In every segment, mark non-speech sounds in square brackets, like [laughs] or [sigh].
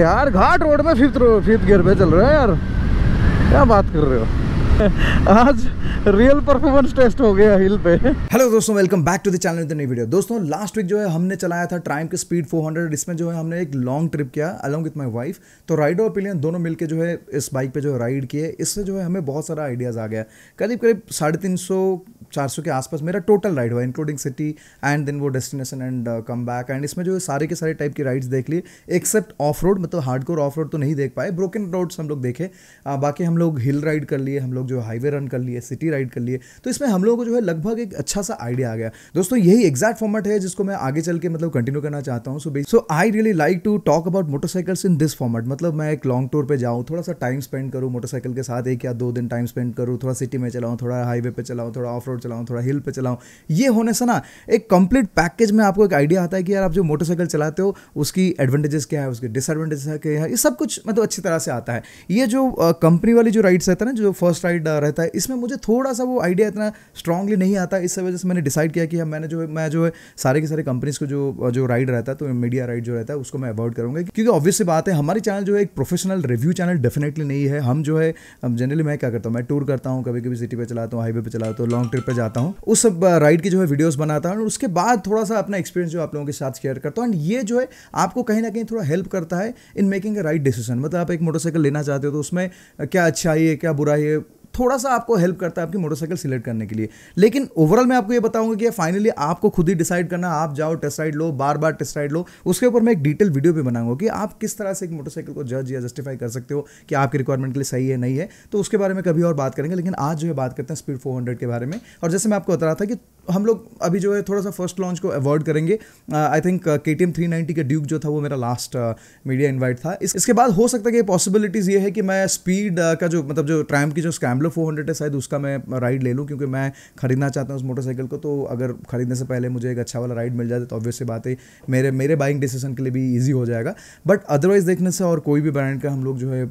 यार घाट रोड में फिफ्थ तो- फिफ्थ तो गियर पे चल रहे है यार क्या बात कर रहे हो [laughs] आज रियल परफॉर्मेंस टेस्ट हो गया हिल पे हेलो दोस्तों welcome back to the channel नई वीडियो दोस्तों लास्ट वीक जो है हमने चलाया था ट्राइम के स्पीड 400 इसमें जो है हमने एक लॉन्ग ट्रिप किया अलोंग विथ माय वाइफ तो राइड और पिलियन दोनों मिलकर जो है इस बाइक पे जो राइड किए इससे जो है हमें बहुत सारा आइडियाज़ आ गया करीब करीब साढ़े तीन सौ चार सौ के आसपास मेरा टोटल राइड हुआ इंक्लूडिंग सिटी एंड देन वो destination and come back and इसमें जो है सारे के सारे टाइप की राइड्स देख ली एक्सेप्ट ऑफ रोड मतलब कोर ऑफ रोड तो नहीं देख पाए ब्रोकन रोड्स हम लोग देखे बाकी हम लोग हिल राइड कर लिए हम लोग जो है हाईवे रन कर लिए सिटी राइड कर लिए तो इसमें हम लोगों को जो है लगभग एक अच्छा सा आइडिया आ गया दोस्तों यही एग्जैक्ट फॉर्मेट है जिसको मैं आगे चल के मतलब कंटिन्यू करना चाहता हूँ so so I really like to talk about motorcycles in this format मतलब मैं एक लॉन्ग टूर पर जाऊँ थोड़ा सा टाइम स्पेंड करूँ मोटरसाइकिल के साथ एक या दो दिन टाइम स्पेंड करूँ थोड़ा सिटी में चलाऊँ थोड़ा हाईवे पर चलाऊँ थोड़ा ऑफ रोड चलाऊँ थोड़ा हिल पर चलाऊँ ये होने से ना एक कंप्लीट पैकेज में आपको एक आइडिया आता है कि यार आप जो मोटरसाइकिल चलाते हो उसकी एडवांटेजेस क्या है उसके डिसएडवांटेजेस क्या है ये सब कुछ मतलब अच्छी तरह से आता है ये जो कंपनी वाली जो राइड्स रहता है ना जो फर्स्ट डिससेटिस्फाइड uh, रहता है इसमें मुझे थोड़ा सा वो आइडिया इतना स्ट्रांगली नहीं आता इस वजह से मैंने डिसाइड किया कि हम मैंने जो है मैं जो है सारे के सारे कंपनीज को जो uh, जो राइड रहता है तो मीडिया राइड जो रहता है उसको मैं अवॉइड करूँगा क्योंकि ऑब्वियसली बात है हमारे चैनल जो है एक प्रोफेशनल रिव्यू चैनल डेफिनेटली नहीं है हम जो है जनरली मैं क्या करता हूँ मैं टूर करता हूँ कभी कभी सिटी पर चलाता हूँ हाईवे पर चलाता हूँ लॉन्ग ट्रिप पर जाता हूँ उस राइड uh, की जो है वीडियोज़ बनाता हूँ और उसके बाद थोड़ा सा अपना एक्सपीरियंस जो आप लोगों के साथ शेयर करता हूँ एंड ये जो है आपको कहीं ना कहीं थोड़ा हेल्प करता है in making a right decision मतलब आप एक मोटरसाइकिल लेना चाहते हो तो उसमें क्या अच्छा है क्या बुरा है थोड़ा सा आपको हेल्प करता है आपकी मोटरसाइकिल सिलेक्ट करने के लिए लेकिन ओवरऑल मैं आपको ये बताऊंगा कि फाइनली आपको खुद ही डिसाइड करना आप जाओ टेस्ट राइड लो बार बार टेस्ट राइड लो उसके ऊपर मैं एक डिटेल वीडियो भी बनाऊंगा कि आप किस तरह से एक मोटरसाइकिल को जज या जस्टिफाई कर सकते हो कि आपकी रिक्वायरमेंट के लिए सही है नहीं है तो उसके बारे में कभी और बात करेंगे लेकिन आज जो है बात करते हैं स्पीड फोर के बारे में और जैसे मैं आपको बता रहा था कि हम लोग अभी जो है थोड़ा सा फर्स्ट लॉन्च को अवॉइड करेंगे I uh, think uh, K T M three ninety का ड्यूक जो था वो मेरा लास्ट मीडिया इन्वाइट था इसके बाद हो सकता है कि पॉसिबिलिटीज़ ये है कि मैं स्पीड uh, का जो मतलब जो ट्रैम की जो स्कैम एम्बलो फोर हंड्रेड है शायद उसका मैं राइड ले लूँ क्योंकि मैं खरीदना चाहता हूँ उस मोटरसाइकिल को तो अगर खरीदने से पहले मुझे एक अच्छा वाला राइड मिल जाए तो ऑब्वियस बात है मेरे मेरे बाइंग डिसीजन के लिए भी ईजी हो जाएगा बट अदरवाइज देखने से और कोई भी ब्रांड का हम लोग जो है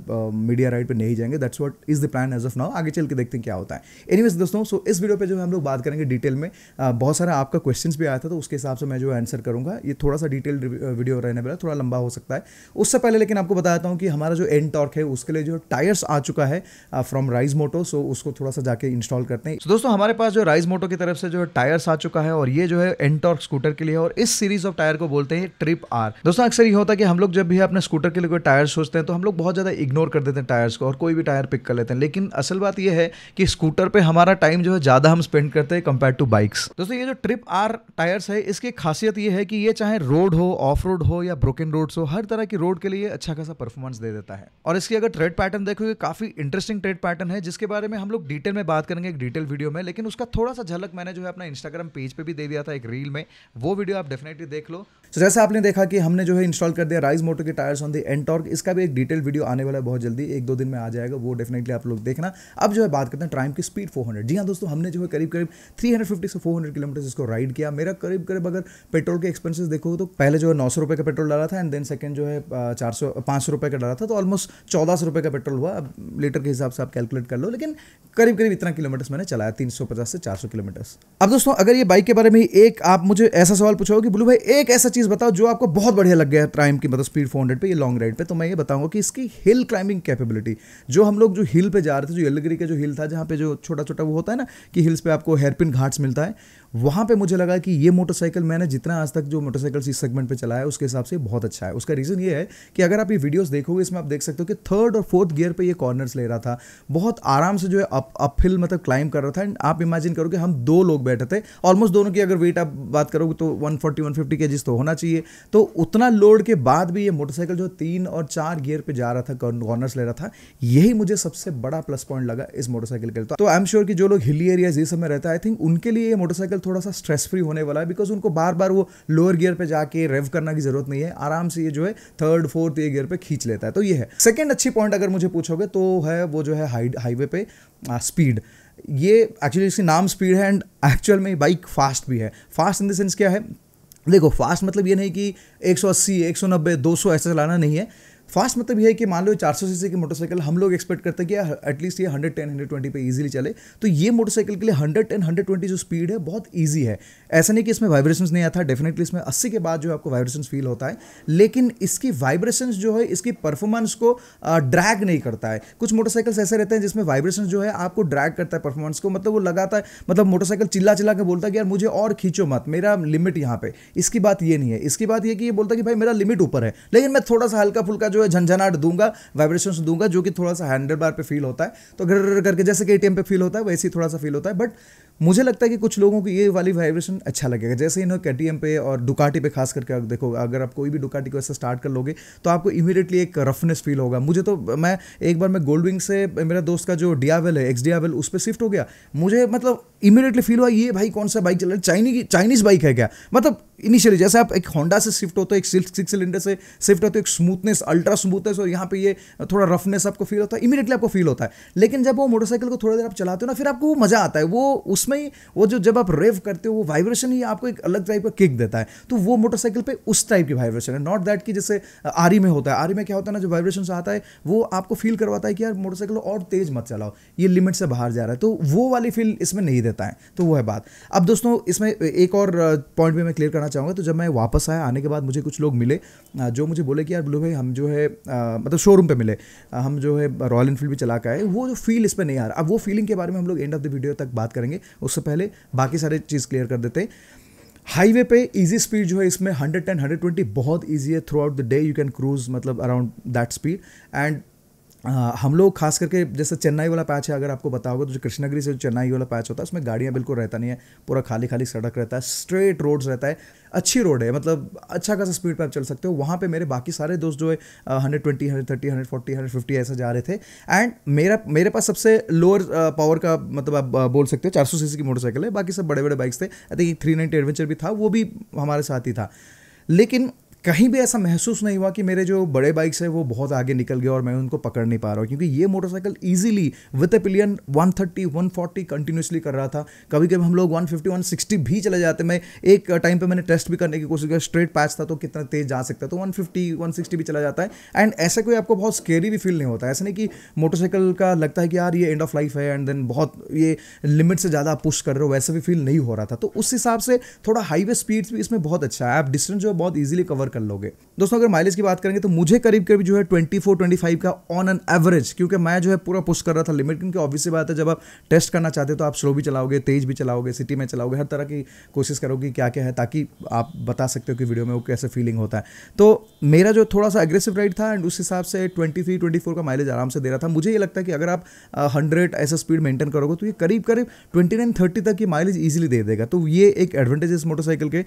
मीडिया राइड पर नहीं जाएंगे that's what is the plan as of now आगे चल के देखते हैं क्या होता है एनीवेज दोस्तों सो इस वीडियो पर जो है हम लोग बात करेंगे डिटेल में बहुत सारा आपका क्वेश्चन भी आया था तो उसके हिसाब से मैं जो आंसर करूँगा ये थोड़ा सा डिटेल वीडियो रहने वाला थोड़ा लंबा हो सकता है उससे पहले लेकिन आपको बताता हूँ कि हमारा जो एंड टॉर्क है उसके लिए जो टायर्स आ चुका है फ्रॉम राइज मोटो मोटो तो, सो उसको थोड़ा सा जाके इंस्टॉल करते हैं so, दोस्तों हमारे पास जो राइज मोटो की तरफ से जो है टायर्स आ चुका है और ये जो है एनटॉर्क स्कूटर के लिए और इस सीरीज ऑफ टायर को बोलते हैं ट्रिप आर दोस्तों अक्सर ये होता है कि हम लोग जब भी अपने स्कूटर के लिए कोई टायर सोचते हैं तो हम लोग बहुत ज्यादा इग्नोर कर देते हैं टायर्स को और कोई भी टायर पिक कर लेते हैं लेकिन असल बात यह है कि स्कूटर पर हमारा टाइम जो है ज्यादा हम स्पेंड करते हैं कंपेयर टू बाइक्स दोस्तों ये जो ट्रिप आर टायर्स है इसकी खासियत ये है कि ये चाहे रोड हो ऑफ रोड हो या ब्रोकन रोड हो हर तरह की रोड के लिए अच्छा खासा परफॉर्मेंस दे देता है और इसकी अगर ट्रेड पैटर्न देखोगे काफी इंटरेस्टिंग ट्रेड पैटर्न है जिसके बारे में हम लोग डिटेल में बात करेंगे एक डिटेल वीडियो में लेकिन उसका थोड़ा सा झलक मैंने जो है अपना इंस्टाग्राम पेज पे भी दे दिया था एक रील में वो वीडियो आप डेफिनेटली देख लो तो जैसे आपने देखा कि हमने जो है इंस्टॉल कर दिया राइज मोटर के टायर्स ऑन दी एंटॉर्क इसका भी एक डिटेल वीडियो आने वाला है बहुत जल्दी एक दो दिन में आ जाएगा वो डेफिनेटली आप लोग देखना अब जो है बात करते हैं ट्राइम की स्पीड 400 जी हाँ दोस्तों हमने जो है करीब करीब 350 से 400 किलोमीटर इसको राइड किया मेरा करीब करीब अगर पेट्रोल के एक्सपेंसिस देखो तो पहले जो है नौ सौ का पेट्रोल डाला था एंड देन सेकंड जो है चार सौ का डाला था तो ऑलमोस्ट चौदह सौ का पेट्रोल हुआ अब लीटर के हिसाब से आप कैलकुलेट कर लो लेकिन करीब करीब इतना किलोमीटर्स मैंने चलाया 350 से 400 किलोमीटर्स अब दोस्तों अगर ये बाइक के बारे में एक आप मुझे ऐसा सवाल पूछोगे कि ब्लू भाई एक ऐसा चीज़ बताओ जो आपको बहुत बढ़िया लग गया है प्राइम की मतलब स्पीड 400 पे ये लॉन्ग राइड पे तो मैं ये बताऊंगा कि इसकी हिल क्लाइंबिंग कैपेबिलिटी जो हम लोग जो हिल पे जा रहे थे जो येलगिरी का जो हिल था जहाँ पे जो छोटा छोटा वो होता है ना कि हिल्स पे आपको हेरपिन घाट्स मिलता है वहाँ पे मुझे लगा कि ये मोटरसाइकिल मैंने जितना आज तक जो मोटरसाइकिल इस सेगमेंट पे चलाया है उसके हिसाब से बहुत अच्छा है उसका रीज़न ये है कि अगर आप ये वीडियोस देखोगे इसमें आप देख सकते हो कि थर्ड और फोर्थ गियर पे ये कॉर्नर्स ले रहा था बहुत आराम से जो है अप अपहिल मतलब क्लाइंब कर रहा था एंड आप इमेजिन करो कि हम दो लोग बैठे थे ऑलमोस्ट दोनों की अगर वेट आप बात करोगे तो वन फोर्टी वन फिफ्टी के जिस तो होना चाहिए तो उतना लोड के बाद भी ये मोटरसाइकिल जो तीन और चार गियर पर जा रहा था कॉर्नर्स ले रहा था यही मुझे सबसे बड़ा प्लस पॉइंट लगा इस मोटरसाइकिल के तो आई एम श्योर कि जो लोग हिली एरियाज ये सब में रहता है आई थिंक उनके लिए ये मोटरसाइकिल व्हीकल थोड़ा सा स्ट्रेस फ्री होने वाला है बिकॉज उनको बार बार वो लोअर गियर पे जाके रेव करना की जरूरत नहीं है आराम से ये जो है थर्ड फोर्थ ये गियर पे खींच लेता है तो ये है सेकेंड अच्छी पॉइंट अगर मुझे पूछोगे तो है वो जो है हाईवे पे स्पीड ये एक्चुअली इसकी नाम स्पीड है एंड एक्चुअल में बाइक फास्ट भी है फास्ट इन द सेंस क्या है देखो फास्ट मतलब ये नहीं कि 180, 190, 200 ऐसे चलाना नहीं है फास्ट मतलब यह है कि मान लो चार सौ सीसी की मोटरसाइकिल हम लोग एक्सपेक्ट करते हैं कि एटलीस्ट ये हंड्रेड टेन हंड्रेड ट्वेंटी पर ईजिली चले तो ये मोटरसाइकिल के लिए हंड्रेड टेन हंड्रेड ट्वेंटी जो स्पीड है बहुत ईजी है ऐसा नहीं कि इसमें वाइब्रेशन नहीं आता डेफिनेटली इसमें अस्सी के बाद जो आपको वाइब्रेशन फील होता है लेकिन इसकी वाइब्रेशन जो है इसकी परफॉर्मेंस को ड्रैग नहीं करता है कुछ मोटरसाइकिल्स ऐसे रहते हैं जिसमें वाइब्रेशन जो है आपको ड्रैग करता है परफॉर्मेंस को मतलब वो लगाता है मतलब मोटरसाइकिल चिल्ला चिल्ला के बोलता है कि यार मुझे और खींचो मत मेरा लिमिट यहाँ पे इसकी बात ये नहीं है इसकी बात ये कि ये बोलता है कि भाई मेरा लिमिट ऊपर है लेकिन मैं थोड़ा सा हल्का फुल्का जो जो है झंझनाट दूंगा वाइब्रेशन दूंगा जो कि थोड़ा सा हैंडल बार पर फील होता है तो घर करके जैसे कि ए पे फील होता है वैसे ही थोड़ा सा फील होता है बट मुझे लगता है कि कुछ लोगों को ये वाली वाइब्रेशन अच्छा लगेगा जैसे इन्होंने के पे और डुकाटी पे खास करके देखो अगर आप कोई भी डुकाटी को ऐसा स्टार्ट कर लोगे तो आपको इमीडिएटली एक रफनेस फील होगा मुझे तो मैं एक बार मैं गोल्ड विंग से मेरा दोस्त का जो डियावेल है एक्स डियावेल उस पर शिफ्ट हो गया मुझे मतलब इमीडिएटली फील हुआ ये भाई कौन सा बाइक चल रहा है चाइनी चाइनीज़ बाइक है क्या मतलब इनिशियली जैसे आप एक होंडा से शिफ्ट होते हो एक सिक्स सिलेंडर से शिफ्ट होते हो एक स्मूथनेस अल्ट्रा स्मूथनेस और यहाँ पे ये थोड़ा रफनेस आपको फील होता है इमीडिएटली आपको फील होता है लेकिन जब वो मोटरसाइकिल को थोड़ी देर आप चलाते हो ना फिर आपको वो मज़ा आता है वो उस उसमें ही वो जो जब आप रेव करते हो वो वाइब्रेशन ही आपको एक अलग टाइप का किक देता है तो वो मोटरसाइकिल पे उस टाइप की वाइब्रेशन है नॉट दैट कि जैसे आरी में होता है आरी में क्या होता है ना जो वाइब्रेशन आता है वो आपको फील करवाता है कि यार मोटरसाइकिल और तेज़ मत चलाओ ये लिमिट से बाहर जा रहा है तो वो वाली फील इसमें नहीं देता है तो वो है बात अब दोस्तों इसमें एक और पॉइंट भी मैं क्लियर करना चाहूँगा तो जब मैं वापस आया आने के बाद मुझे कुछ लोग मिले जो मुझे बोले कि यार ब्लू भाई हम जो है मतलब शोरूम पर मिले हम जो है रॉयल इनफील्ड भी चला के आए वो जो फील इस पर नहीं आ रहा अब वो फीलिंग के बारे में हम लोग एंड ऑफ द वीडियो तक बात करेंगे उससे पहले बाकी सारे चीज़ क्लियर कर देते हैं हाईवे पे इजी स्पीड जो है इसमें 110 120 बहुत इजी है throughout the day you can cruise मतलब अराउंड दैट स्पीड एंड हम लोग खास करके जैसे चेन्नई वाला पैच है अगर आपको बताओगे तो जो कृष्णगिरी से जो चेन्नई वाला पैच होता है उसमें गाड़ियाँ बिल्कुल रहता नहीं है पूरा खाली खाली सड़क रहता है स्ट्रेट रोड्स रहता है अच्छी रोड है मतलब अच्छा खासा स्पीड पर आप चल सकते हो वहाँ पे मेरे बाकी सारे दोस्त जो है hundred twenty hundred thirty hundred forty hundred fifty ऐसा जा रहे थे एंड मेरा मेरे पास सबसे लोअर पावर का मतलब आप बोल सकते हो चार सौ सी की मोटरसाइकिल है बाकी सब बड़े बड़े बाइक्स थे I think three ninety adventure भी था वो भी हमारे साथ ही था लेकिन कहीं भी ऐसा महसूस नहीं हुआ कि मेरे जो बड़े बाइक्स है वो बहुत आगे निकल गए और मैं उनको पकड़ नहीं पा रहा हूँ क्योंकि ये motorcycle easily with a pillion 130 140 continuously कर रहा था कभी कभी हम लोग 150 160 भी चले जाते मैं एक टाइम पे मैंने टेस्ट भी करने की कोशिश की स्ट्रेट पैच था तो कितना तेज जा सकता तो वन फिफ्टी भी चला जाता है एंड ऐसा कोई आपको बहुत स्केरी भी फील नहीं होता ऐसा नहीं कि मोटरसाइकिल का लगता है कि यार ये एंड ऑफ लाइफ है एंड देन बहुत ये लिमिट से ज़्यादा आप पुश कर रहे हो वैसे भी फील नहीं हो रहा था तो उस हिसाब से थोड़ा हाईवे स्पीड्स भी इसमें बहुत अच्छा है आप डिस्टेंस जो है बहुत ईजिली कवर कवर कर लोगे दोस्तों अगर माइलेज की बात करेंगे तो मुझे करीब करीब जो है ट्वेंटी फाइव का ऑन एन एवरेज क्योंकि मैं जो है पूरा पुश कर रहा था लिमिट क्योंकि ऑब्वियस बात है जब आप टेस्ट करना चाहते हो तो आप स्लो भी चलाओगे तेज भी चलाओगे सिटी में चलाओगे हर तरह की कोशिश करोगे क्या क्या है ताकि आप बता सकते हो कि वीडियो में वो कैसे फीलिंग होता है तो मेरा जो थोड़ा सा एग्रेसिव राइड था एंड उस हिसाब से ट्वेंटी थ्री ट्वेंटी फोर का माइलेज आराम से दे रहा था मुझे ये लगता है कि अगर आप हंड्रेड ऐसा स्पीड मेंटेन करोगे तो ये करीब करीब ट्वेंटी नाइन थर्टी तक ये माइलेज ईजिली दे देगा तो ये एक एडवांटेज इस मोटरसाइकिल के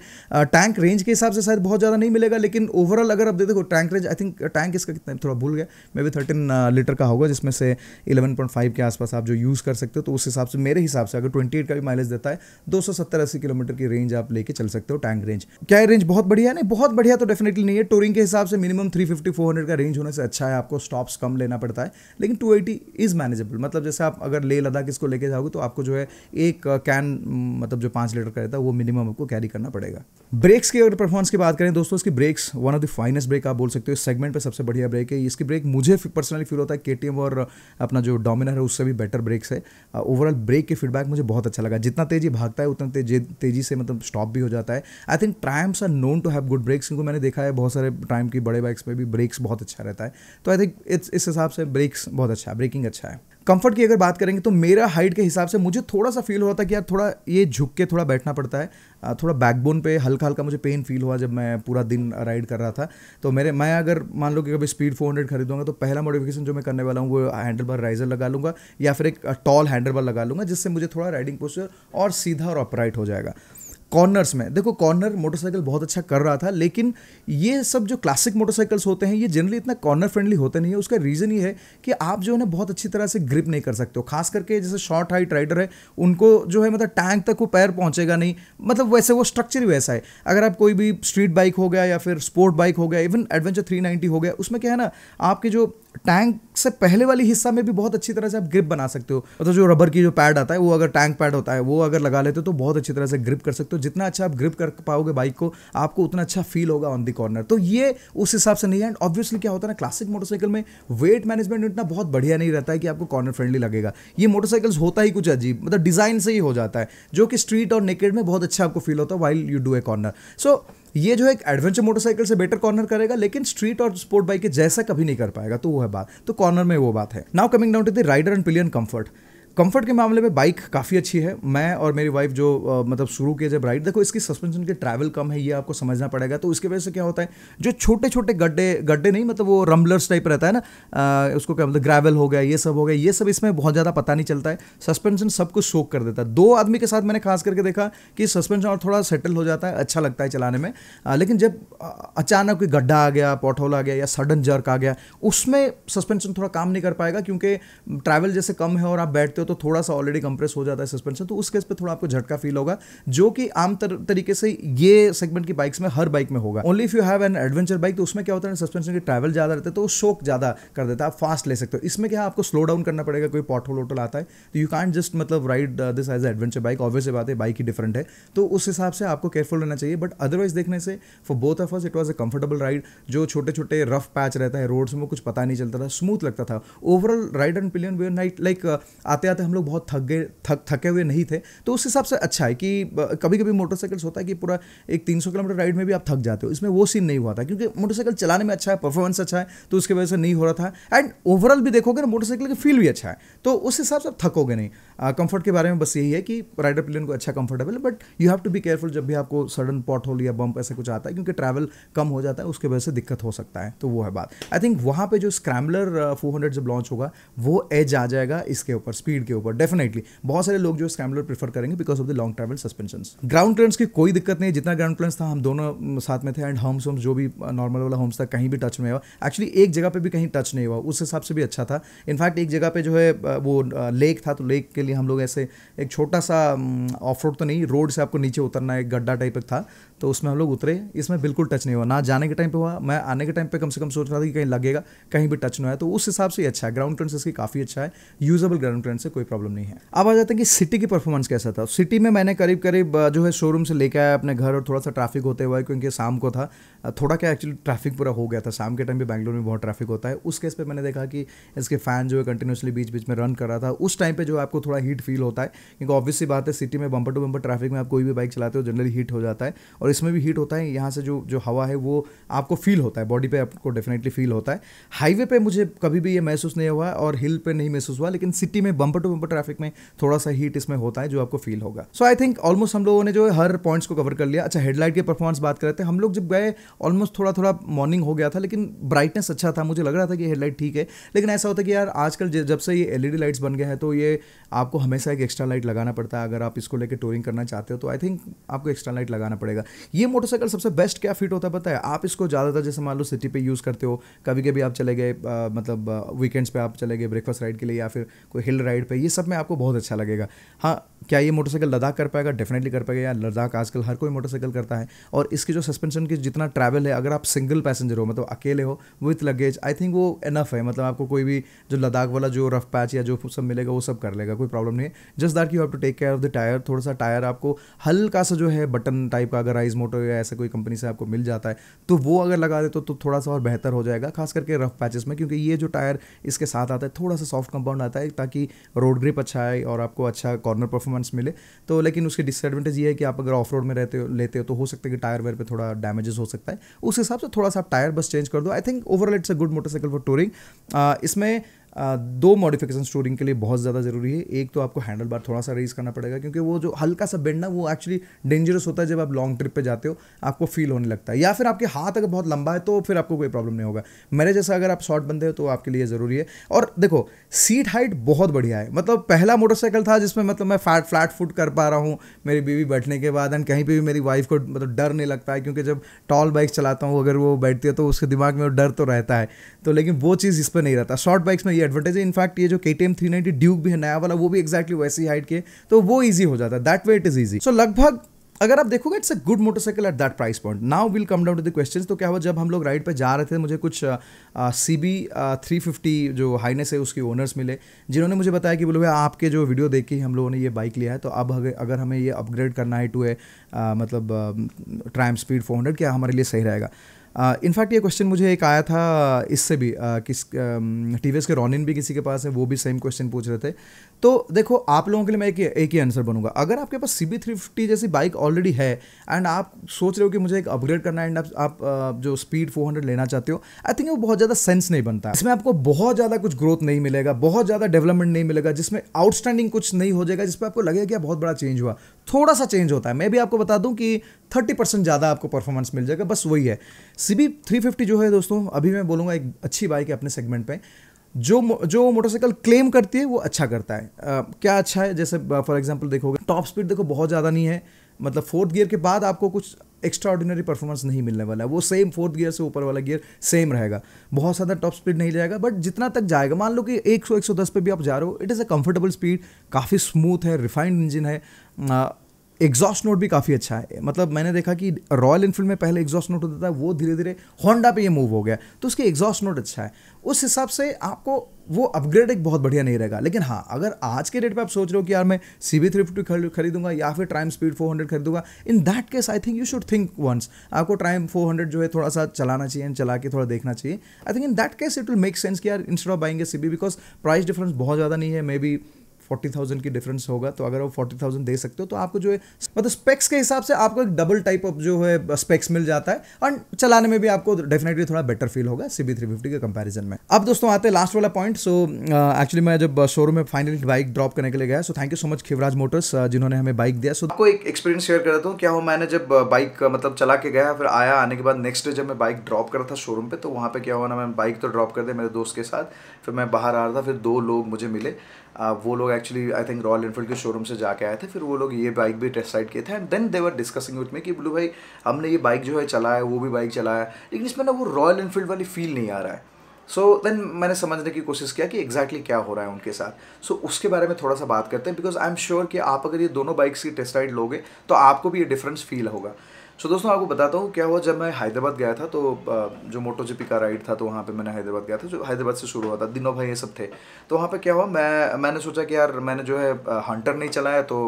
टैंक रेंज के हिसाब से शायद बहुत ज़्यादा नहीं मिलेगा जाएगा लेकिन ओवरऑल अगर आप देखो tank range I think tank इसका कितना थोड़ा भूल गया मे बी थर्टीन लीटर का होगा जिसमें से इलेवन पॉइंट फाइव के आसपास आप जो यूज़ कर सकते हो तो उस हिसाब से मेरे हिसाब से अगर ट्वेंटी एट का भी माइलेज देता है दो सौ सत्तर अस्सी किलोमीटर की रेंज आप लेके चल सकते हो टैंक रेंज क्या है रेंज बहुत बढ़िया नहीं बहुत बढ़िया तो डेफिनेटली नहीं है टोरिंग के हिसाब से minimum three fifty four hundred का रेंज होने से अच्छा है आपको स्टॉप्स कम लेना पड़ता है लेकिन टू एटी इज़ मैनेजेबल मतलब जैसे आप अगर ले लद्दाख इसको लेके जाओगे तो आपको जो है एक कैन uh, मतलब जो पाँच लीटर का रहता है वो मिनिमम आपको कैरी करना पड़ेगा ब्रेक्स की अगर परफॉर्मेंस की बात करें दोस्तों इसकी brakes one of the finest brake आप बोल सकते हो इस सेगमेंट पे सबसे बढ़िया ब्रेक है इसकी ब्रेक मुझे पर्सनली फील होता है के और uh, अपना जो डोमिनर है उससे भी बेटर ब्रेक्स है ओवरऑल uh, ब्रेक के फीडबैक मुझे बहुत अच्छा लगा जितना तेजी भागता है उतना तेजी तेजी से मतलब स्टॉप भी हो जाता है I think Triumphs are known to have good brakes क्योंकि मैंने देखा है बहुत सारे ट्राइम की बड़े बाइक्स पर भी ब्रेक्स बहुत अच्छा रहता है तो आई थिंक इस हिसाब से ब्रेक्स बहुत अच्छा है ब्रेकिंग अच्छा है कंफर्ट की अगर बात करेंगे तो मेरा हाइट के हिसाब से मुझे थोड़ा सा फील हो रहा था कि यार थोड़ा ये झुक के थोड़ा बैठना पड़ता है थोड़ा बैकबोन पे हल्का हल्का मुझे पेन फील हुआ जब मैं पूरा दिन राइड कर रहा था तो मेरे मैं अगर मान लो कि कभी स्पीड 400 खरीदूंगा तो पहला मॉडिफिकेशन जो मैं करने वाला हूँ वो हैंडल बार राइजर लगा लूँगा या फिर एक टॉल हैंडल बार लगा लूँगा जिससे मुझे थोड़ा राइडिंग पोस्चर और सीधा और अपराइट हो जाएगा कॉर्नर्स में देखो कॉर्नर मोटरसाइकिल बहुत अच्छा कर रहा था लेकिन ये सब जो क्लासिक मोटरसाइकिल्स होते हैं ये जनरली इतना कॉर्नर फ्रेंडली होते नहीं है उसका रीज़न ये है कि आप जो है ना बहुत अच्छी तरह से ग्रिप नहीं कर सकते हो खास करके जैसे शॉर्ट हाइट राइडर है उनको जो है मतलब टैंक तक वो पैर पहुँचेगा नहीं मतलब वैसे वो स्ट्रक्चर ही वैसा है अगर आप कोई भी स्ट्रीट बाइक हो गया या फिर स्पोर्ट बाइक हो गया इवन एडवेंचर थ्री हो गया उसमें क्या है ना आपके जो टैंक से पहले वाली हिस्सा में भी बहुत अच्छी तरह से आप ग्रिप बना सकते हो मतलब तो जो रबर की जो पैड आता है वो अगर टैंक पैड होता है वो अगर लगा लेते हो तो बहुत अच्छी तरह से ग्रिप कर सकते हो जितना अच्छा आप ग्रिप कर पाओगे बाइक को आपको उतना अच्छा फील होगा ऑन दी कॉर्नर तो ये उस हिसाब से नहीं है एंड ऑब्वियसली क्या होता है ना क्लासिक मोटरसाइकिल में वेट मैनेजमेंट इतना बहुत बढ़िया नहीं रहता है कि आपको कॉर्नर फ्रेंडली लगेगा ये मोटरसाइकिल्स होता ही कुछ अजीब मतलब डिज़ाइन से ही हो जाता है जो कि स्ट्रीट और नेकेड में बहुत अच्छा आपको फील होता है while you do a corner so ये जो है एक एडवेंचर मोटरसाइकिल से बेटर कॉर्नर करेगा लेकिन स्ट्रीट और स्पोर्ट बाइक के जैसा कभी नहीं कर पाएगा तो वो है बात तो कॉर्नर में वो बात है now coming down to the rider and pillion comfort comfort के मामले में बाइक काफ़ी अच्छी है मैं और मेरी वाइफ जो आ, मतलब शुरू किए जब राइड देखो इसकी सस्पेंशन के ट्रैवल कम है ये आपको समझना पड़ेगा तो उसके वजह से क्या होता है जो छोटे छोटे गड्ढे गड्ढे नहीं मतलब वो रम्बलर्स टाइप रहता है ना आ, उसको क्या मतलब ग्रेवल हो गया ये सब हो गया ये सब इसमें बहुत ज़्यादा पता नहीं चलता है सस्पेंशन सब कुछ शोक कर देता है दो आदमी के साथ मैंने खास करके देखा कि सस्पेंशन और थोड़ा सेटल हो जाता है अच्छा लगता है चलाने में आ, लेकिन जब अचानक कोई गड्ढा आ गया पॉटहोल आ गया या सडन जर्क आ गया उसमें सस्पेंशन थोड़ा काम नहीं कर पाएगा क्योंकि ट्रैवल जैसे कम है और आप बैठते हो तो थोड़ा सा ऑलरेडी कंप्रेस हो जाता है सस्पेंशन तो उस केस पे थोड़ा आपको झटका फील होगा जो कि आम तर, तरीके से ये सेगमेंट की बाइक्स में हर बाइक में होगा only if you have an adventure bike तो उसमें क्या होता है सस्पेंशन के ट्रैवल ज़्यादा रहते है तो शोक ज़्यादा कर देता है आप फास्ट ले सकते हो इसमें क्या आपको स्लो डाउन करना पड़ेगा कोई पॉट होल वोटल आता है तो यू कैंट जस्ट मतलब ride this as adventure bike obvious बात है बाइक ही डिफरेंट है तो उस हिसाब से आपको केयरफुल रहना चाहिए बट अदरवाइज देखने से for both of us it was a comfortable ride जो छोटे छोटे रफ पैच रहता है रोड्स में कुछ पता नहीं चलता था स्मूथ लगता था ओवरऑल राइड एंड पिलियन वे नाइट लाइक आते जाते हम लोग बहुत थक गए थक थके हुए नहीं थे तो उस हिसाब से अच्छा है कि कभी कभी मोटरसाइकिल्स होता है कि पूरा एक तीन किलोमीटर राइड में भी आप थक जाते हो इसमें वो सीन नहीं हुआ था क्योंकि मोटरसाइकिल चलाने में अच्छा है परफॉर्मेंस अच्छा है तो उसकी वजह से नहीं हो रहा था एंड ओवरऑल भी देखोगे ना मोटरसाइकिल का फील भी अच्छा है तो उस हिसाब से आप थकोगे नहीं कंफर्ट uh, के बारे में बस यही है कि राइडर प्लेन को अच्छा कंफर्टेबल है but you have to be careful जब भी आपको सडन पॉट होल या बम्प ऐसा कुछ आता है क्योंकि ट्रैवल कम हो जाता है उसके वजह से दिक्कत हो सकता है तो वो है बात आई थिंक वहाँ पे जो स्क्रैम्बलर फोर हंड्रेड जब लॉन्च होगा वो एज आ जाएगा इसके ऊपर स्पीड के ऊपर डेफिनेटली बहुत सारे लोग जो स्क्रैम्बलर प्रीफर करेंगे because of the long travel suspension ground clearance की कोई दिक्कत नहीं जितना ग्राउंड क्लियरेंस था हम दोनों साथ में थे एंड होम्स होम्स जो भी नॉर्मल uh, वाला होम्स था कहीं भी टच में हुआ एक्चुअली एक जगह पर भी कहीं टच नहीं हुआ उस हिसाब से भी अच्छा था इनफैक्ट एक जगह पर जो है uh, वो लेक था तो लेक के लिए हम लोग ऐसे एक छोटा सा ऑफ रोड तो नहीं रोड से आपको नीचे उतरना एक गड्ढा टाइप का था तो उसमें हम लोग उतरे इसमें बिल्कुल टच नहीं हुआ ना जाने के टाइम पे हुआ मैं आने के टाइम पे कम से कम सोच रहा था कि कहीं लगेगा कहीं भी टच नहीं हुआ तो उस हिसाब से अच्छा है ग्राउंड क्लियरेंस इसकी काफ़ी अच्छा है यूजेबल ग्राउंड क्लियरेंस से कोई प्रॉब्लम नहीं है अब आ जाते हैं कि सिटी की परफॉर्मेंस कैसा था सिटी में मैंने करीब करीब जो है शोरूम से लेकर आया अपने घर और थोड़ा सा ट्रैफिक होते हुए क्योंकि शाम को था थोड़ा क्या एक्चुअली ट्रैफिक पूरा हो गया था शाम के टाइम भी बैंगलोर में बहुत ट्रैफिक होता है उस केस पर मैंने देखा कि इसके फैन जो है कंटिन्यूसली बीच बीच में रन कर रहा था उस टाइम पर जो आपको थोड़ा हीट फील होता है क्योंकि ऑब्वियसली बात है सिटी में बम्पर टू बम्पर ट्रैफिक में आप कोई भी बाइक चलाते हो जनरली हीट हो जाता है और इसमें भी हीट होता है यहाँ से जो जो हवा है वो आपको फील होता है बॉडी पर आपको डेफिनेटली फील होता है हाईवे पर मुझे कभी भी ये महसूस नहीं हुआ और हिल पर नहीं महसूस हुआ लेकिन सिटी में बम्पर टू बम्पर ट्रैफिक में थोड़ा सा हीट इसमें होता है जो आपको फील होगा सो आई थिंक ऑलमोस्ट हम लोगों ने जो है हर पॉइंट्स को कवर कर लिया अच्छा हेडलाइट की परफॉर्मेंस बात करते हैं तो हम लोग जब गए ऑलमोस्ट थोड़ा थोड़ा मॉर्निंग हो गया था लेकिन ब्राइटनेस अच्छा था मुझे लग रहा था कि हेडलाइट ठीक है लेकिन ऐसा होता है कि यार आजकल जब से ये एलईडी लाइट्स e बन गए हैं तो ये आपको हमेशा एक एक्स्ट्रा लाइट लगाना पड़ता है अगर आप इसको लेकर टूरिंग करना चाहते हो तो आई थिंक आपको एक्स्ट्रा लाइट लगाना पड़ेगा ये मोटरसाइकिल सबसे बेस्ट क्या फिट होता है पता है आप इसको ज़्यादातर जैसे मान लो सिटी पे यूज़ करते हो कभी कभी आप चले गए मतलब वीकेंड्स पर आप चले गए ब्रेकफास्ट राइड के लिए या फिर कोई हिल राइड पर ये सब में आपको बहुत अच्छा लगेगा हाँ क्या ये मोटरसाइकिल लद्दाख कर पाएगा डेफिनेटली कर पाएगा या लद्दाख आजकल हर कोई मोटरसाइकिल करता है और इसकी जो सस्पेंशन की जितना ट्रैवल है अगर आप सिंगल पैसेंजर हो मतलब अकेले हो विथ लगेज आई थिंक वो इनफ है मतलब आपको कोई भी जो लद्दाख वाला जो रफ पैच या जो सब मिलेगा वो सब कर लेगा कोई प्रॉब्लम नहीं है just that you have to take care of the tyre थोड़ा सा टायर आपको हल्का सा जो है बटन टाइप का अगर राइज मोटर या ऐसे कोई कंपनी से आपको मिल जाता है तो वो अगर लगा दे तो, तो थोड़ा सा और बेहतर हो जाएगा खास करके रफ पैचेस में क्योंकि ये जो टायर इसके साथ आता है थोड़ा सा सॉफ्ट कंपाउंड आता है ताकि रोड ग्रिप अच्छा आए और आपको अच्छा कॉर्नर परफॉर्म परफॉर्मेंस मिले तो लेकिन उसके डिसएडवांटेज ये है कि आप अगर ऑफ रोड में रहते हो लेते हो तो हो सकता है कि टायर वेयर पर थोड़ा डैमेजेस हो सकता है उस हिसाब से थोड़ा सा टायर बस चेंज कर दो I think overall it's a good motorcycle for touring इसमें दो मॉडिफिकेशन स्टोरिंग के लिए बहुत ज़्यादा ज़रूरी है एक तो आपको हैंडल बार थोड़ा सा रेज करना पड़ेगा क्योंकि वो जो हल्का सा बेंड ना वो एक्चुअली डेंजरस होता है जब आप लॉन्ग ट्रिप पे जाते हो आपको फील होने लगता है या फिर आपके हाथ अगर बहुत लंबा है तो फिर आपको कोई प्रॉब्लम नहीं होगा मेरे जैसा अगर आप शॉर्ट बंदे हो तो आपके लिए ज़रूरी है और देखो सीट हाइट बहुत बढ़िया है मतलब पहला मोटरसाइकिल था जिसमें मतलब मैं फैट फ्लैट फुट कर पा रहा हूँ मेरी बीवी बैठने के बाद एंड कहीं पर भी मेरी वाइफ को मतलब डर नहीं लगता है क्योंकि जब टॉल बाइक चलाता हूँ अगर वो बैठती है तो उसके दिमाग में डर तो रहता है तो लेकिन वो चीज़ इस पर नहीं रहता शॉर्ट बाइक्स में एडवर्टाइज है इनफैक्ट ये जो K T M three ninety Duke भी है नया वाला वो भी एक्जैक्टली exactly वैसी हाइट के तो वो ईजी हो जाता है that way it is easy so लगभग अगर आप देखोगे it's a good motorcycle at that price point now will come down to the question तो क्या हुआ जब हम लोग राइड पे जा रहे थे मुझे कुछ सी बी थ्री फिफ्टी जो हाइनेस है उसके ओनर्स मिले जिन्होंने मुझे बताया कि बोलो भाई आपके जो वीडियो देख के हम लोगों ने ये बाइक लिया है तो अब अगर हमें ये अपग्रेड करना है टू ए मतलब ट्राइम स्पीड फोर हंड्रेड क्या हमारे लिए सही रहेगा इनफैक्ट uh, ये क्वेश्चन मुझे एक आया था इससे भी uh, किस टी um, के रॉनिन भी किसी के पास है वो भी सेम क्वेश्चन पूछ रहे थे तो देखो आप लोगों के लिए मैं एक एक ही आंसर बनूंगा अगर आपके पास सी बी थ्री फिफ्टी जैसी बाइक ऑलरेडी है एंड आप सोच रहे हो कि मुझे एक अपग्रेड करना है एंड आप, आप, जो स्पीड फोर हंड्रेड लेना चाहते हो आई थिंक वो बहुत ज़्यादा सेंस नहीं बनता इसमें आपको बहुत ज़्यादा कुछ ग्रोथ नहीं मिलेगा बहुत ज़्यादा डेवलपमेंट नहीं मिलेगा जिसमें आउटस्टैंडिंग कुछ नहीं हो जाएगा जिसमें आपको लगेगा कि बहुत बड़ा चेंज हुआ थोड़ा सा चेंज होता है मैं भी आपको बता दूं कि थर्टी परसेंट ज़्यादा आपको परफॉर्मेंस मिल जाएगा बस वही है सी बी थ्री फिफ्टी जो है दोस्तों अभी मैं बोलूँगा एक अच्छी बाइक है अपने सेगमेंट पर जो जो मोटरसाइकिल क्लेम करती है वो अच्छा करता है आ, क्या अच्छा है जैसे फॉर एग्जांपल देखोगे टॉप स्पीड देखो बहुत ज़्यादा नहीं है मतलब फोर्थ गियर के बाद आपको कुछ एक्स्ट्रा ऑर्डिनरी परफॉर्मेंस नहीं मिलने वाला है वो सेम फोर्थ गियर से ऊपर वाला गियर सेम रहेगा बहुत ज़्यादा टॉप स्पीड नहीं जाएगा बट जितना तक जाएगा मान लो कि 100 110 पे भी आप जा रहे हो it is a comfortable speed काफ़ी स्मूथ है रिफाइंड इंजन है एग्जॉस्ट नोट भी काफ़ी अच्छा है मतलब मैंने देखा कि रॉयल इनफील्ड में पहले एग्जॉस्ट नोट होता था वो धीरे धीरे होंडा पे ये मूव हो गया तो उसके एग्जॉस्ट नोट अच्छा है उस हिसाब से आपको वो अपग्रेड एक बहुत बढ़िया नहीं रहेगा लेकिन हाँ अगर आज के डेट पे आप सोच रहे हो कि यार मैं सी बी थ्री फिफ्टी खरीदूंगा या फिर ट्राइम स्पीड फोर हंड्रेड खरीदूंगा in that case I think you should think once आपको ट्राइम फोर हंड्रेड जो है थोड़ा सा चलाना चाहिए एंड चला के थोड़ा देखना चाहिए I think in that case it will make sense कि यार instead of buying a C B because price difference बहुत ज़्यादा नहीं है मे बी फोर्टी थाउजेंड की डिफरेंस होगा तो अगर वो फोर्टी थाउजेंड दे सकते हो तो आपको जो है मतलब स्पेक्स के हिसाब से आपको एक डबल टाइप ऑफ जो है स्पेक्स मिल जाता है एंड चलाने में भी आपको डेफिनेटली थोड़ा बेटर फील होगा सी बी थ्री फिफ्टी के कंपेरिजन में अब दोस्तों आते हैं लास्ट वाला पॉइंट सो एक्चुअली मैं जब शोरूम में फाइनली बाइक ड्रॉप करने के लिए गया so thank you so much Khivraj Motors जिन्होंने हमें बाइक दिया सो so, आपको एक एक्सपीरियंस शेयर करता हूँ क्या हो मैंने जब बाइक uh, uh, मतलब चला के गया फिर आया आने के बाद नेक्स्ट डे जब मैं बाइक ड्रॉप करा था शोरूम पे तो वहाँ पे क्या हुआ ना मैं बाइक तो ड्रॉप कर दिया मेरे दोस्त के साथ फिर मैं बाहर आ रहा था फिर दो लोग मुझे मिले आ, वो लोग actually I think Royal Enfield के शोरूम से जाके आए थे फिर वो लोग ये बाइक भी टेस्ट राइड किए थे and then they were discussing with में कि बोलू भाई हमने ये बाइक जो है चलाया वो भी बाइक चलाया लेकिन इसमें ना वो रॉयल इनफील्ड वाली फील नहीं आ रहा है सो so, देन मैंने समझने की कोशिश किया कि एग्जैक्टली exactly क्या हो रहा है उनके साथ सो so, उसके बारे में थोड़ा सा बात करते हैं बिकॉज आई एम श्योर कि आप अगर ये दोनों बाइक्स की टेस्ट राइड लोगे तो आपको भी ये डिफरेंस फील होगा सो दोस्तों आपको बताता हूँ क्या हुआ जब मैं हैदराबाद गया था तो जो मोटो जीपी का राइड था तो वहाँ पे मैंने हैदराबाद गया था जो हैदराबाद से शुरू हुआ था दिनों भाई ये सब थे तो वहाँ पे क्या हुआ मैं मैंने सोचा कि यार मैंने जो है हंटर नहीं चलाया तो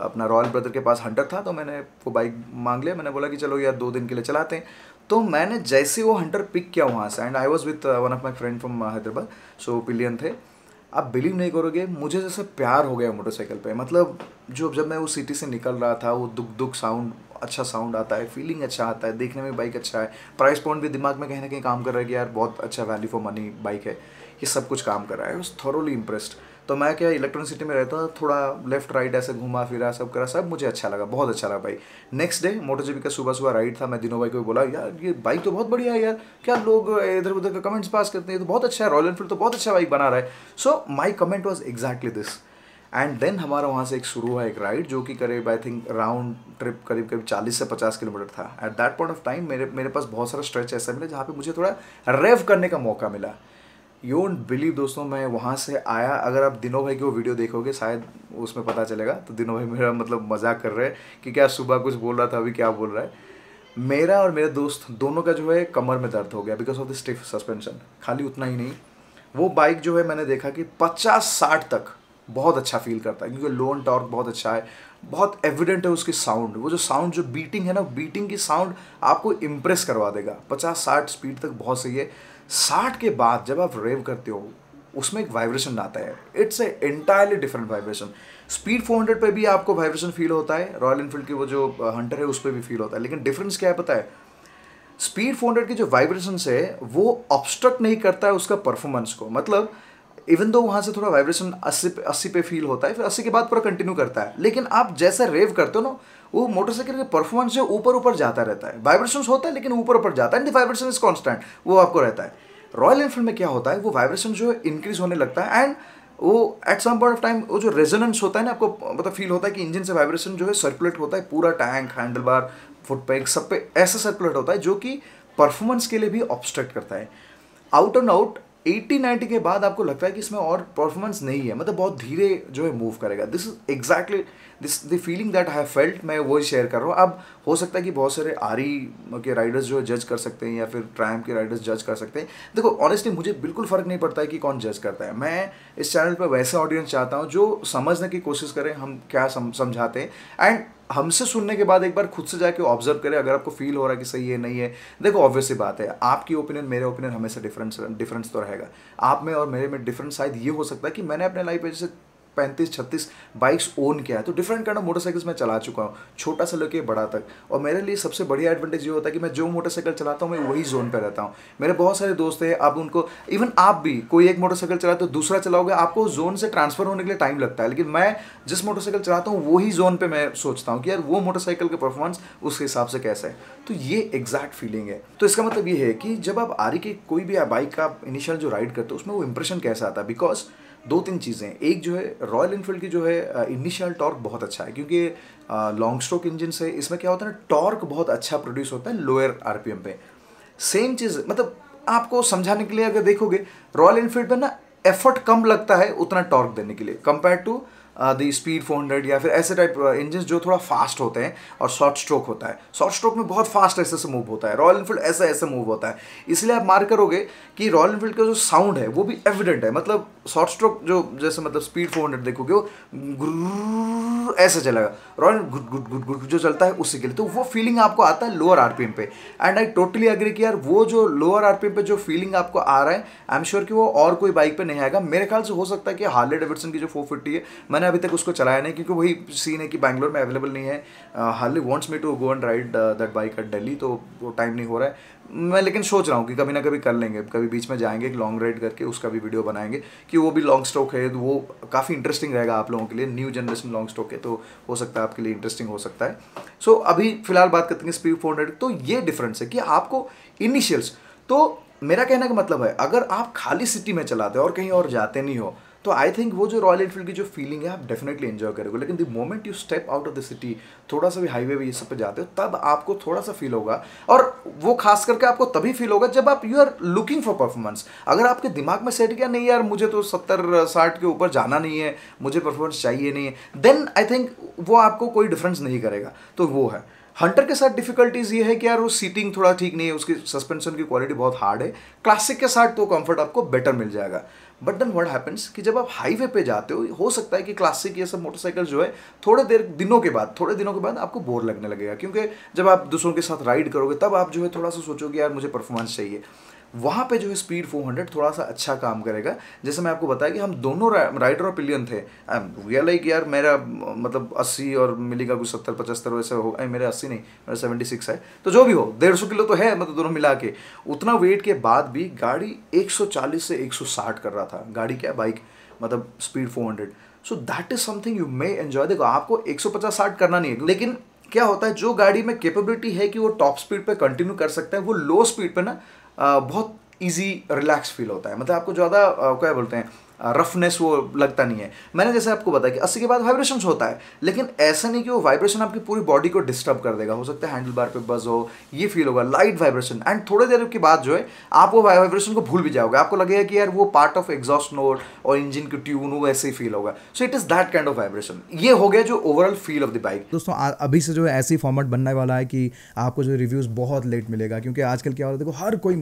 अपना रॉयल ब्रदर के पास हंटर था तो मैंने वो बाइक मांग लिया मैंने बोला कि चलो यार दो दिन के लिए चलाते हैं तो मैंने जैसे वो हंटर पिक किया वहाँ से and I was with one of my friend from Hyderabad so pillion थे आप बिलीव नहीं करोगे मुझे जैसे प्यार हो गया मोटरसाइकिल पे मतलब जो जब मैं उस सिटी से निकल रहा था वो दुख दुख साउंड अच्छा साउंड आता है फीलिंग अच्छा आता है देखने में बाइक अच्छा है प्राइस पॉइंट भी दिमाग में कहीं ना कहीं काम कर रहा है कि यार बहुत अच्छा वैल्यू फॉर मनी बाइक है ये सब कुछ काम कर रहा है वॉज थॉरली इंप्रेस्ड तो मैं क्या इलेक्ट्रॉनिक सिटी में रहता था थोड़ा लेफ्ट राइट ऐसे घूमा फिरा सब करा सब मुझे अच्छा लगा बहुत अच्छा लगा भाई नेक्स्ट डे मोटरजीबी का सुबह सुबह राइड था मैं दिनों भाई को भी बोला यार ये बाइक तो बहुत बढ़िया है यार क्या लोग इधर उधर का कमेंट्स पास करते हैं तो बहुत अच्छा है रॉयल एनफील्ड तो बहुत अच्छा बाइक बना रहा है so my comment was exactly this and then हमारा वहाँ से एक शुरू हुआ एक राइड जो कि करीब आई थिंक राउंड ट्रिप करीब करीब 40 से 50 किलोमीटर था at that point of time मेरे मेरे पास बहुत सारा स्ट्रेच ऐसा मिला जहाँ पे मुझे थोड़ा रेव करने का मौका मिला यू डोंट बिलीव दोस्तों मैं वहाँ से आया अगर आप दिनों भाई की वो वीडियो देखोगे शायद उसमें पता चलेगा तो दिनों भाई मेरा मतलब मजाक कर रहे हैं कि क्या सुबह कुछ बोल रहा था अभी क्या बोल रहा है मेरा और मेरे दोस्त दोनों का जो है कमर में दर्द हो गया because of the stiff suspension खाली उतना ही नहीं वो बाइक जो है मैंने देखा कि पचास साठ तक बहुत अच्छा फील करता है क्योंकि लोन टॉर्क बहुत अच्छा है बहुत एविडेंट है उसकी साउंड वो जो साउंड जो बीटिंग है ना बीटिंग की साउंड आपको इम्प्रेस करवा देगा पचास साठ स्पीड तक बहुत सही है साठ के बाद जब आप रेव करते हो उसमें एक वाइब्रेशन आता है it's a entirely different vibration speed 400 पर भी आपको वाइब्रेशन फील होता है रॉयल इनफील्ड की वो जो हंटर uh, है उस पर भी फील होता है लेकिन डिफरेंस क्या है पता है स्पीड 400 की जो वाइब्रेशन है वो ऑब्स्ट्रक्ट नहीं करता है उसका परफॉर्मेंस को मतलब इवन दो वहाँ से थोड़ा वाइब्रेशन अस्सी पे अस्सी पे फील होता है फिर अस्सी के बाद पूरा कंटिन्यू करता है लेकिन आप जैसा रेव करते हो ना वो मोटरसाइकिल के परफॉर्मेंस जो ऊपर ऊपर जाता रहता है वाइब्रेशन होता है लेकिन ऊपर ऊपर जाता है एंड वाइब्रेशन इज कॉन्स्टेंट वो आपको रहता है रॉयल एनफील्ड में क्या होता है वो वाइब्रेशन जो है इंक्रीज होने लगता है एंड वो at some point of time वो जो रेजोनेंस होता है ना आपको मतलब फील होता है कि इंजन से वाइब्रेशन जो है सर्कुलेट होता है पूरा tank handlebar foot peg सब पे ऐसा सर्कुलेट होता है जो कि परफॉर्मेंस के लिए भी ऑब्स्ट्रक्ट करता है out and out eighty ninety के बाद आपको लगता है कि इसमें और परफॉर्मेंस नहीं है मतलब बहुत धीरे जो है मूव करेगा this is exactly this the feeling that I felt मैं वो शेयर कर रहा हूँ अब हो सकता है कि बहुत सारे आरी के राइडर्स जो है जज कर सकते हैं या फिर ट्राइम के राइडर्स जज कर सकते हैं देखो ऑनेस्टली मुझे बिल्कुल फ़र्क नहीं पड़ता है कि कौन जज करता है मैं इस चैनल पर वैसा ऑडियंस चाहता हूँ जो समझने की कोशिश करें हम क्या समझाते हैं एंड हमसे सुनने के बाद एक बार खुद से जाके ऑब्जर्व करें अगर आपको फील हो रहा है कि सही है नहीं है देखो ऑब्वियस बात है आपकी ओपिनियन मेरे ओपिनियन हमेशा डिफरेंस डिफरेंस तो रहेगा आप में और मेरे में डिफरेंस शायद ये हो सकता है कि मैंने अपने लाइफ में जैसे पैंतीस छत्तीस बाइक्स ओन किया है तो डिफरेंट काइंड ऑफ मोटरसाइकिल्स मैं चला चुका हूँ छोटा से लेके बड़ा तक और मेरे लिए सबसे बढ़िया एडवांटेज ये होता है कि मैं जो मोटरसाइकिल चलाता हूँ मैं वही जोन पर रहता हूँ मेरे बहुत सारे दोस्त हैं आप उनको इवन आप भी कोई एक मोटरसाइकिल चलाते हो दूसरा चलाओगे आपको जोन से ट्रांसफर होने के लिए टाइम लगता है लेकिन मैं जिस मोटरसाइकिल चलाता हूँ वही जोन पर मैं सोचता हूँ कि यार वो मोटरसाइकिल का परफॉर्मेंस उस हिसाब से कैसा है तो ये एग्जैक्ट फीलिंग है तो इसका मतलब ये है कि जब आप आ रही कोई भी बाइक का इनिशियल जो राइड करते हो उसमें वो इंप्रेशन कैसा आता है बिकॉज दो तीन चीज़ें एक जो है रॉयल इनफील्ड की जो है इनिशियल टॉर्क बहुत अच्छा है क्योंकि लॉन्ग स्ट्रोक इंजन से इसमें क्या होता है ना टॉर्क बहुत अच्छा प्रोड्यूस होता है लोअर आर पी एम पे सेम चीज़ मतलब आपको समझाने के लिए अगर देखोगे रॉयल इनफील्ड में ना एफर्ट कम लगता है उतना टॉर्क देने के लिए compare to the speed four hundred या फिर ऐसे टाइप इंजन जो थोड़ा फास्ट होते हैं और शॉर्ट स्ट्रोक होता है शॉर्ट स्ट्रोक में बहुत फास्ट ऐसे से मूव होता है रॉयल इनफील्ड ऐसे ऐसे मूव होता है इसलिए आप मार करोगे कि रॉयल इनफील्ड का जो साउंड है वो भी एविडेंट है मतलब शॉर्ट स्ट्रोक जो जैसे मतलब स्पीड 400 देखोगे वो ऐसे चलेगा रॉयल गुड गुड गुड गुड जो चलता है उसी के लिए तो वो फीलिंग आपको आता है लोअर आरपीएम पे एंड आई टोटली अग्री कि यार वो जो लोअर आरपीएम पे जो फीलिंग आपको आ रहा है आई एम श्योर कि वो और कोई बाइक पे नहीं आएगा मेरे ख्याल से हो सकता है कि हार्ले डेविडसन की जो फोर है मैंने अभी तक उसको चलाया नहीं क्योंकि वही सीन है कि बैंगलोर में अवेलेबल नहीं है Harley wants me to go and ride that bike at daily तो वो टाइम नहीं हो रहा है मैं लेकिन सोच रहा हूँ कि कभी ना कभी कर लेंगे कभी बीच में जाएंगे एक लॉन्ग राइड करके उसका भी वीडियो बनाएंगे कि वो भी लॉन्ग स्ट्रोक है तो वो काफ़ी इंटरेस्टिंग रहेगा आप लोगों के लिए न्यू जनरेशन लॉन्ग स्ट्रोक है तो हो सकता है आपके लिए इंटरेस्टिंग हो सकता है सो so, अभी फिलहाल बात करते हैं स्पीड फोर तो ये डिफरेंस है कि आपको इनिशियल्स तो मेरा कहने का मतलब है अगर आप खाली सिटी में चलाते हो और कहीं और जाते नहीं हो तो आई थिंक वो जो रॉयल एनफील्ड की जो फीलिंग है आप डेफिनेटली एंजॉय करोगे लेकिन the moment you step out of the city थोड़ा सा भी हाईवे पे ये सब पे जाते हो तब आपको थोड़ा सा फील होगा और वो खास करके आपको तभी फील होगा जब आप you are looking for performance अगर आपके दिमाग में सेट किया नहीं यार मुझे तो सत्तर साठ के ऊपर जाना नहीं है मुझे परफॉर्मेंस चाहिए नहीं है देन आई थिंक वो आपको कोई डिफरेंस नहीं करेगा तो वो है हंटर के साथ डिफिकल्टीज ये है कि यार वो सीटिंग थोड़ा ठीक नहीं है उसकी सस्पेंशन की क्वालिटी बहुत हार्ड है क्लासिक के साथ तो कंफर्ट आपको बेटर मिल जाएगा बट देन व्हाट हैपन्स कि जब आप हाईवे पे जाते हो हो सकता है कि क्लासिक ये सब मोटरसाइकिल जो है थोड़े देर दिनों के बाद थोड़े दिनों के बाद आपको बोर लगने लगेगा क्योंकि जब आप दूसरों के साथ राइड करोगे तब आप जो है थोड़ा सा सोचोगे यार मुझे परफॉर्मेंस चाहिए वहाँ पे जो है स्पीड 400 थोड़ा सा अच्छा काम करेगा जैसे मैं आपको बताया कि हम दोनों रा, राइडर और पिलियन थे वी um, लाइक यार मेरा मतलब 80 और मिलेगा कुछ सत्तर पचहत्तर वैसे हो मेरे अस्सी नहीं मेरा सेवेंटी सिक्स है तो जो भी हो डेढ़ सौ किलो तो है मतलब दोनों मिला के उतना वेट के बाद भी गाड़ी एक से एक कर रहा था गाड़ी क्या बाइक मतलब speed four so that is something you may enjoy देखो आपको एक सौ करना नहीं है लेकिन क्या होता है जो गाड़ी में कैपेबिलिटी है कि वो टॉप स्पीड पे कंटिन्यू कर सकता है वो लो स्पीड पे ना बहुत ईजी रिलैक्स फील होता है मतलब आपको ज़्यादा क्या बोलते हैं रफनेस वो लगता नहीं है मैंने जैसे आपको बताया कि अस्सी के बाद वाइब्रेशन होता है लेकिन ऐसा नहीं कि वो वाइब्रेशन आपकी पूरी बॉडी को डिस्टर्ब कर देगा हो सकता है हैंडल बार पे बज हो ये फील होगा लाइट वाइब्रेशन एंड थोड़ी देर के बाद जो है आप वो वाइब्रेशन को भूल भी जाओगे आपको लगेगा कि यार वो पार्ट ऑफ एग्जॉस्ट नोट और इंजन की ट्यून वो ऐसे ही फील होगा so it is that kind of vibration ये हो गया जो overall feel of the bike दोस्तों अभी से जो है ऐसी फॉर्मेट बनने वाला है कि आपको जो रिव्यूज़ बहुत लेट मिलेगा क्योंकि आजकल क्या हो रहा है देखो हर कोई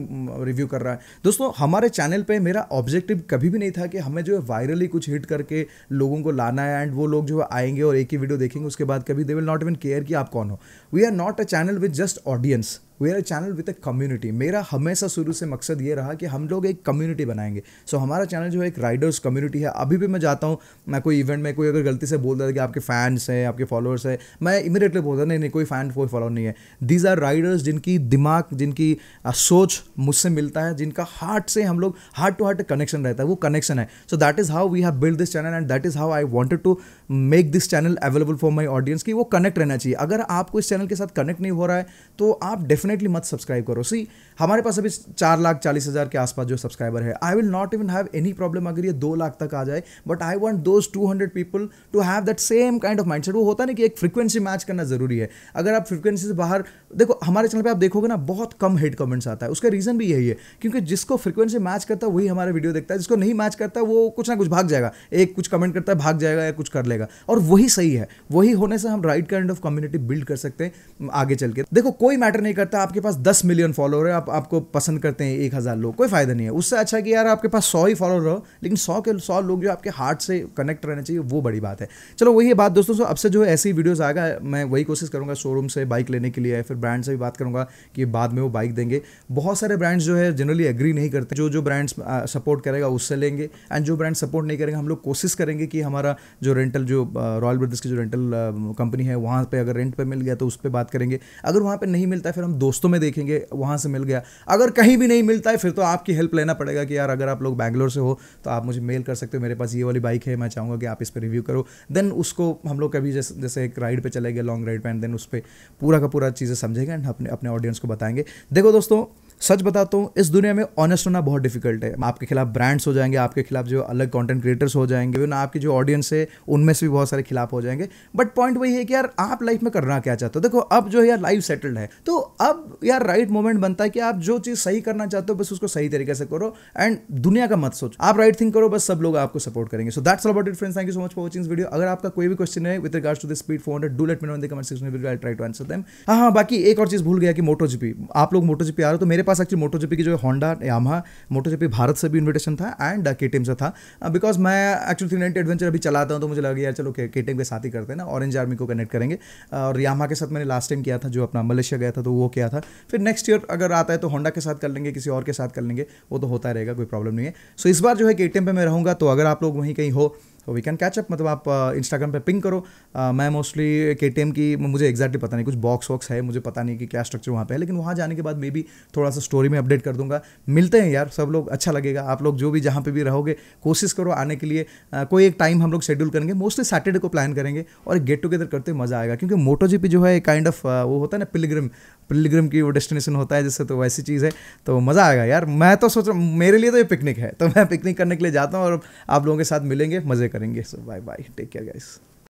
रिव्यू कर रहा है दोस्तों हमारे चैनल पर मेरा ऑब्जेक्टिव कभी भी नहीं था कि हमें जो है वायरली कुछ हिट करके लोगों को लाना है एंड वो लोग जो है आएंगे और एक ही वीडियो देखेंगे उसके बाद कभी they will not even care कि आप कौन हो we are not a channel with just audience we are channel with a community मेरा हमेशा शुरू से मकसद ये रहा कि हम लोग एक कम्युनिटी बनाएंगे सो so, हमारा चैनल जो है एक राइडर्स कम्युनिटी है अभी भी मैं जाता हूँ मैं कोई इवेंट में कोई अगर गलती से बोल देता कि आपके फैंस हैं आपके फॉलोअर्स हैं मैं इमीडिएटली बोलता नहीं नहीं कोई फैन कोई फॉलोअर नहीं है दीज आर राइडर्स जिनकी दिमाग जिनकी सोच मुझसे मिलता है जिनका हार्ट से हम लोग हार्ट टू हार्ट कनेक्शन रहता है वो कनेक्शन है so that is how we have build this channel and that is how I wanted to make this channel available for my audience कि वो कनेक्ट रहना चाहिए अगर आपको इस चैनल के साथ कनेक्ट नहीं हो रहा है तो आप डेफिनेटली मत सब्सक्राइब करो सी हमारे पास अभी चार लाख चालीस हज़ार के आसपास जो सब्सक्राइबर है I will not even have any problem अगर ये दो लाख तक आ जाए but I want those two hundred people to have that same kind of mindset वो होता ना कि एक फ्रिक्वेंसी मैच करना जरूरी है अगर आप फ्रिक्वेंसी से बाहर देखो हमारे चैनल पर आप देखोगे ना बहुत कम हेड कमेंट्स आता है उसका रीज़न भी यही है क्योंकि जिसको फ्रिक्वेंसी मैच करता है वही हमारा वीडियो देखता है जिसको नहीं मैच करता वो कुछ ना कुछ भाग जाएगा एक कुछ कमेंट करता है भाग जाएगा या कुछ कर लेगा चलेगा और वही सही है वही होने से हम right kind of community build कर सकते हैं आगे चल के देखो कोई मैटर नहीं करता आपके पास दस मिलियन फॉलोअर है आप आपको पसंद करते हैं एक हज़ार लोग कोई फायदा नहीं है उससे अच्छा कि यार आपके पास सौ ही फॉलोअर हो लेकिन सौ के सौ लोग जो आपके हार्ट से कनेक्ट रहना चाहिए वो बड़ी बात है चलो वही बात दोस्तों अब से जो है ऐसी वीडियोज़ आएगा मैं वही कोशिश करूँगा शोरूम से बाइक लेने के लिए फिर ब्रांड से भी बात करूँगा कि बाद में वो बाइक देंगे बहुत सारे ब्रांड्स जो है जनरली एग्री नहीं करते जो जो ब्रांड्स सपोर्ट करेगा उससे लेंगे एंड जो ब्रांड सपोर्ट नहीं करेंगे हम लोग कोशिश करेंगे कि हमारा जो रेंटल रेंटल जो रॉयल ब्रदर्स की जो रेंटल कंपनी है वहाँ पर अगर रेंट पर मिल गया तो उस पर बात करेंगे अगर वहाँ पर नहीं मिलता है फिर हम दोस्तों में देखेंगे वहाँ से मिल गया अगर कहीं भी नहीं मिलता है फिर तो आपकी हेल्प लेना पड़ेगा कि यार अगर आप लोग बैंगलोर से हो तो आप मुझे मेल कर सकते हो मेरे पास ये वाली बाइक है मैं चाहूँगा कि आप इस पर रिव्यू करो देन उसको हम लोग कभी जैसे जैसे एक राइड पर चले गए लॉन्ग राइड पर एंड देन उस पर पूरा का पूरा चीज़ें समझेंगे एंड अपने अपने ऑडियंस को बताएंगे देखो दोस्तों सच बताता हूँ इस दुनिया में ऑनेस्ट होना बहुत डिफिकल्ट है आपके खिलाफ ब्रांड्स हो जाएंगे आपके खिलाफ जो अलग कंटेंट क्रिएटर्स हो जाएंगे ना आपकी जो ऑडियंस है उनमें से भी बहुत सारे खिलाफ हो जाएंगे बट पॉइंट वही है कि यार आप लाइफ में करना क्या चाहते हो देखो अब जो है यार लाइफ सेटल्ड है तो अब यार राइट मोमेंट बनता है कि आप जो चीज़ सही करना चाहते हो बस उसको सही तरीके से करो एंड दुनिया का मत सोचो आप राइट थिंक करो बस सब लोग आपको सपोर्ट करेंगे so that's about it friends thank you so much for watching video अगर आपका कोई भी क्वेश्चन है with regards to this speed four do let me know in the comment section में ट्राई टू आंसर देम हाँ हाँ बाकी एक और चीज़ भूल गया कि मोटो जीपी आप लोग मोटो जीपी आ रहे हो तो मेरे पास एक्चुअली मोटो की जो है होंडा यामा मोटो भारत से भी इन्विटेशन था एंड के uh, से था बिकॉज uh, मैं एक्चुअली थ्री नाइनटी एडवेंचर अभी चलाता हूँ तो मुझे लगा यार चलो के के साथ ही करते हैं ना ऑरेंज आर्मी को कनेक्ट करेंगे uh, और यामा के साथ मैंने लास्ट टाइम किया था जो अपना मलेशिया गया था तो वो किया था फिर नेक्स्ट ईयर अगर आता है तो होंडा के साथ कर लेंगे किसी और के साथ कर लेंगे वो तो होता रहेगा कोई प्रॉब्लम नहीं है सो so, इस बार जो है के पर मैं रहूँगा तो अगर आप लोग वहीं कहीं हो तो वी कैन कैचअप मतलब आप इंस्टाग्राम uh, पे पिंग करो आ, uh, मैं मोस्टली के टी एम की मुझे एक्जैक्टली पता नहीं कुछ बॉक्स वॉक्स है मुझे पता नहीं कि क्या स्ट्रक्चर वहाँ पे है लेकिन वहाँ जाने के बाद मे भी थोड़ा सा स्टोरी में अपडेट कर दूंगा मिलते हैं यार सब लोग अच्छा लगेगा आप लोग जो भी जहाँ पर भी रहोगे कोशिश करो आने के लिए आ, uh, कोई एक टाइम हम लोग शेड्यूल करेंगे मोस्टली सैटरडे को प्लान करेंगे और गेट टुगेदर करते मज़ा आएगा क्योंकि मोटो जी जो है एक काइंड ऑफ वो होता है ना पिलग्रिम पिलग्रिम की वो डेस्टिनेशन होता है जैसे तो वैसी चीज़ है तो मज़ा आएगा यार मैं तो सोच रहा हूँ मेरे लिए तो ये पिकनिक है तो मैं पिकनिक करने के लिए जाता हूँ और आप लोगों के साथ मिलेंगे मज़े करेंगे so bye bye take care guys